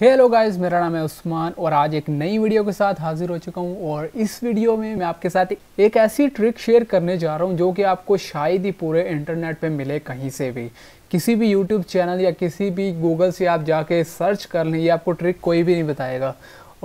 hello guys मेरा नाम है उस्मान और आज एक नई वीडियो के साथ हाजिर हो चुका हूं और इस वीडियो में मैं आपके साथ एक ऐसी ट्रिक शेयर करने जा रहा हूं जो कि आपको शायद ही पूरे इंटरनेट पे मिले कहीं से भी किसी भी यूट्यूब चैनल या किसी भी गूगल से आप जाके सर्च कर लें ये आपको ट्रिक कोई भी नहीं बताएगा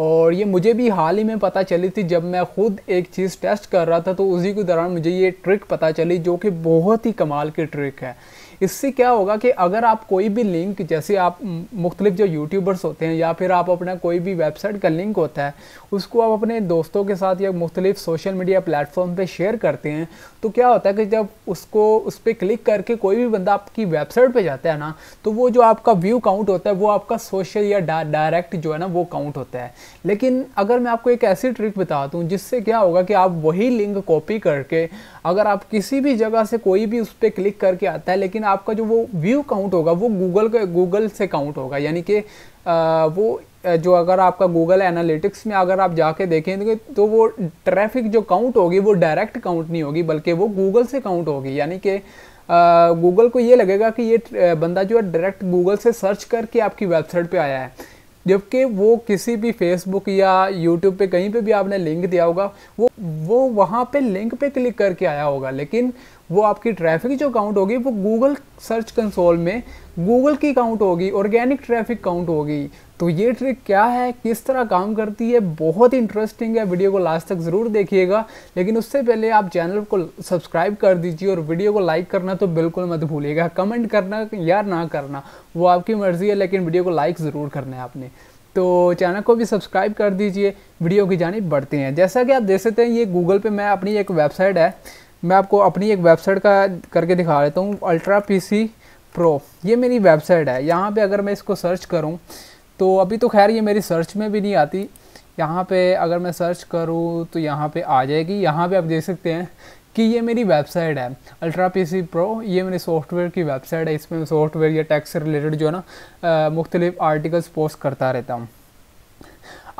और ये मुझे भी हाल ही में पता चली थी जब मैं ख़ुद एक चीज़ टेस्ट कर रहा था तो उसी के दौरान मुझे ये ट्रिक पता चली जो कि बहुत ही कमाल की ट्रिक है इससे क्या होगा कि अगर आप कोई भी लिंक जैसे आप मुख्तलिफ जो यूट्यूबर्स होते हैं या फिर आप अपना कोई भी वेबसाइट का लिंक होता है उसको आप अपने दोस्तों के साथ या मुख्तलिफ सोशल मीडिया प्लेटफॉर्म पर शेयर करते हैं तो क्या होता है कि जब उसको उस पर क्लिक करके कोई भी बंदा आपकी वेबसाइट पर जाता है ना तो वो जो आपका व्यू काउंट होता है वो आपका सोशल या डायरेक्ट जो है ना वो काउंट होता है लेकिन अगर मैं आपको एक ऐसी ट्रिक बता दूँ जिससे क्या होगा कि आप वही लिंक कॉपी करके अगर आप किसी भी जगह से कोई भी उस पर क्लिक करके आता है लेकिन आपका जो वो व्यू काउंट होगा वो गूगल का गूगल से काउंट होगा यानी कि वो जो अगर आपका गूगल एनालिटिक्स में अगर आप जाके देखेंगे तो वो ट्रैफिक जो काउंट होगी वो डायरेक्ट काउंट नहीं होगी बल्कि वो गूगल से काउंट होगी यानी कि गूगल को ये लगेगा कि ये बंदा जो है डायरेक्ट गूगल से सर्च करके आपकी वेबसाइट पे आया है जबकि वो किसी भी फेसबुक या यूट्यूब पे कहीं पे भी आपने लिंक दिया होगा वो वो वहाँ पे लिंक पे क्लिक करके आया होगा लेकिन वो आपकी ट्रैफिक जो काउंट होगी वो गूगल सर्च कंसोल में गूगल की काउंट होगी ऑर्गेनिक ट्रैफिक काउंट होगी तो ये ट्रिक क्या है किस तरह काम करती है बहुत ही इंटरेस्टिंग है वीडियो को लास्ट तक ज़रूर देखिएगा लेकिन उससे पहले आप चैनल को सब्सक्राइब कर दीजिए और वीडियो को लाइक करना तो बिल्कुल मत भूलिएगा कमेंट करना या ना करना वो आपकी मर्ज़ी है लेकिन वीडियो को लाइक ज़रूर करना है आपने तो चैनल को भी सब्सक्राइब कर दीजिए वीडियो की जानी बढ़ते हैं जैसा कि आप देख सकते हैं ये गूगल पे मैं अपनी एक वेबसाइट है मैं आपको अपनी एक वेबसाइट का करके दिखा देता हूँ अल्ट्रा पीसी प्रो ये मेरी वेबसाइट है यहाँ पे अगर मैं इसको सर्च करूँ तो अभी तो खैर ये मेरी सर्च में भी नहीं आती यहाँ पे अगर मैं सर्च करूँ तो यहाँ पे आ जाएगी यहाँ पे आप देख सकते हैं कि ये मेरी वेबसाइट है अल्ट्रा पी सी प्रो ये मेरी सॉफ्टवेयर की वेबसाइट है इसमें सॉफ्टवेयर या टैक्स से रिलेटेड जो है ना मुख्तलिफ आर्टिकल्स पोस्ट करता रहता हूँ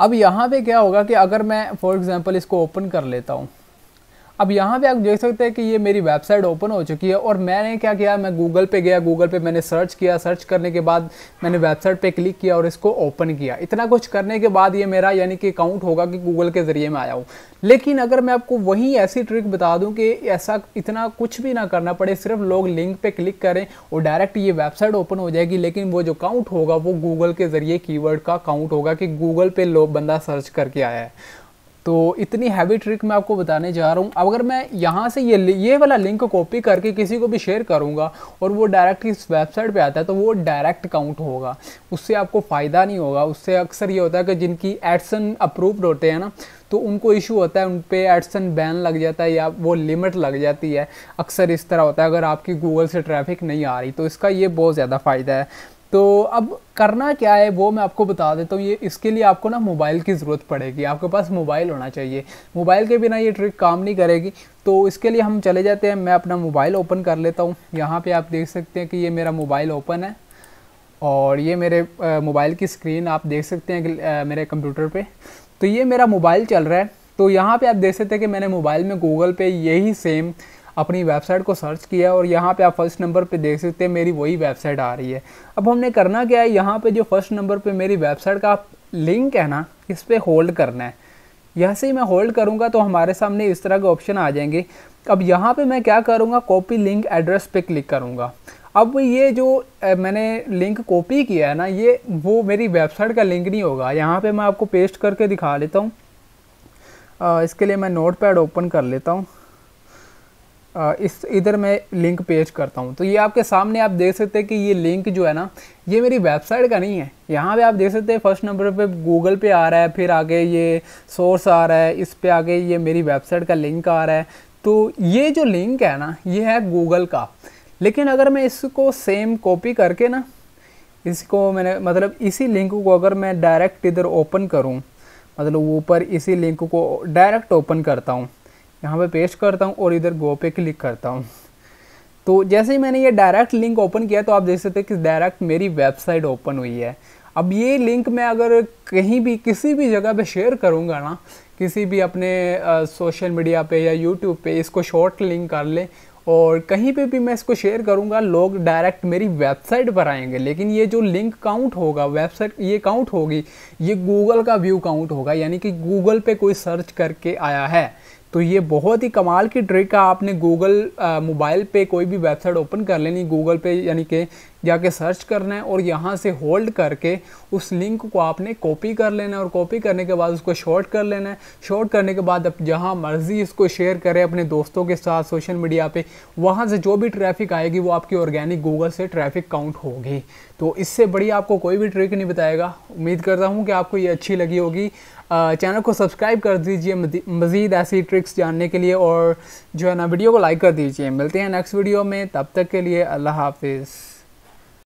अब यहाँ पे क्या होगा कि अगर मैं फॉर एग्ज़ाम्पल इसको ओपन कर लेता हूँ अब यहाँ पे आप देख सकते हैं कि ये मेरी वेबसाइट ओपन हो चुकी है और मैंने क्या किया मैं गूगल पे गया गूगल पे मैंने सर्च किया सर्च करने के बाद मैंने वेबसाइट पे क्लिक किया और इसको ओपन किया इतना कुछ करने के बाद ये मेरा यानी कि अकाउंट होगा कि गूगल के ज़रिए मैं आया हूँ लेकिन अगर मैं आपको वही ऐसी ट्रिक बता दूँ कि ऐसा इतना कुछ भी ना करना पड़े सिर्फ लोग लिंक पर क्लिक करें और डायरेक्ट ये वेबसाइट ओपन हो जाएगी लेकिन वो जो अकाउंट होगा वो गूगल के ज़रिए कीवर्ड का अकाउंट होगा कि गूगल पर लोग बंदा सर्च करके आया है तो इतनी हैवी ट्रिक मैं आपको बताने जा रहा हूँ अब अगर मैं यहाँ से ये ये वाला लिंक कॉपी करके किसी को भी शेयर करूँगा और वो डायरेक्ट इस वेबसाइट पे आता है तो वो डायरेक्ट काउंट होगा उससे आपको फ़ायदा नहीं होगा उससे अक्सर ये होता है कि जिनकी एडसन अप्रूव्ड होते हैं ना तो उनको इशू होता है उन पर एडसन बैन लग जाता है या वो लिमिट लग जाती है अक्सर इस तरह होता है अगर आपकी गूगल से ट्रैफिक नहीं आ रही तो इसका ये बहुत ज़्यादा फ़ायदा है तो अब करना क्या है वो मैं आपको बता देता हूँ ये इसके लिए आपको ना मोबाइल की ज़रूरत पड़ेगी आपके पास मोबाइल होना चाहिए मोबाइल के बिना ये ट्रिक काम नहीं करेगी तो इसके लिए हम चले जाते हैं मैं अपना मोबाइल ओपन कर लेता हूँ यहाँ पे आप देख सकते हैं कि ये मेरा मोबाइल ओपन है और ये मेरे मोबाइल की स्क्रीन आप देख सकते हैं मेरे कंप्यूटर पर तो ये मेरा मोबाइल चल रहा है तो यहाँ पर आप देख सकते हैं कि मैंने मोबाइल में गूगल पे यही सेम अपनी वेबसाइट को सर्च किया और यहाँ पे आप फर्स्ट नंबर पे देख सकते हैं मेरी वही वेबसाइट आ रही है अब हमने करना क्या है यहाँ पे जो फर्स्ट नंबर पे मेरी वेबसाइट का लिंक है ना इस पर होल्ड करना है यहाँ से ही मैं होल्ड करूँगा तो हमारे सामने इस तरह के ऑप्शन आ जाएंगे अब यहाँ पर मैं क्या करूँगा कॉपी लिंक एड्रेस पर क्लिक करूँगा अब ये जो मैंने लिंक कॉपी किया है ना ये वो मेरी वेबसाइट का लिंक नहीं होगा यहाँ पे मैं आपको पेस्ट करके दिखा लेता हूँ इसके लिए मैं नोट पैड ओपन कर लेता हूँ इस इधर मैं लिंक पेज करता हूँ तो ये आपके सामने आप देख सकते हैं कि ये लिंक जो है ना ये मेरी वेबसाइट का नहीं है यहाँ पे आप देख सकते हैं फर्स्ट नंबर पे गूगल पे आ रहा है फिर आगे ये सोर्स आ रहा है इस पे आगे ये मेरी वेबसाइट का लिंक आ रहा है तो ये जो लिंक है ना ये है गूगल का लेकिन अगर मैं इसको सेम कॉपी करके ना इसको मैंने मतलब इसी लिंक को अगर मैं डायरेक्ट इधर ओपन करूँ मतलब ऊपर इसी लिंक को डायरेक्ट ओपन करता हूँ यहाँ पे पेस्ट करता हूँ और इधर गो पे क्लिक करता हूँ तो जैसे ही मैंने ये डायरेक्ट लिंक ओपन किया तो आप देख सकते हैं कि डायरेक्ट मेरी वेबसाइट ओपन हुई है अब ये लिंक मैं अगर कहीं भी किसी भी जगह पे शेयर करूँगा ना किसी भी अपने सोशल मीडिया पे या यूट्यूब पे इसको शॉर्ट लिंक कर ले और कहीं पे भी मैं इसको शेयर करूँगा लोग डायरेक्ट मेरी वेबसाइट पर आएंगे लेकिन ये जो लिंक काउंट होगा वेबसाइट ये काउंट होगी ये गूगल का व्यू काउंट होगा यानी कि गूगल पे कोई सर्च करके आया है तो ये बहुत ही कमाल की ट्रिक है आपने गूगल मोबाइल पे कोई भी वेबसाइट ओपन कर लेनी गूगल पे यानी कि जाके सर्च करना है और यहाँ से होल्ड करके उस लिंक को आपने कॉपी कर लेना है और कॉपी करने के बाद उसको शॉर्ट कर लेना है शॉर्ट करने के बाद अब जहाँ मर्ज़ी इसको शेयर करें अपने दोस्तों के साथ सोशल मीडिया पे वहाँ से जो भी ट्रैफिक आएगी वो आपकी ऑर्गेनिक गूगल से ट्रैफिक काउंट होगी तो इससे बड़ी आपको कोई भी ट्रिक नहीं बताएगा उम्मीद करता हूँ कि आपको ये अच्छी लगी होगी चैनल को सब्सक्राइब कर दीजिए मज़ीद ऐसी ट्रिक्स जानने के लिए और जो है ना वीडियो को लाइक कर दीजिए मिलते हैं नेक्स्ट वीडियो में तब तक के लिए अल्लाह हाफिज़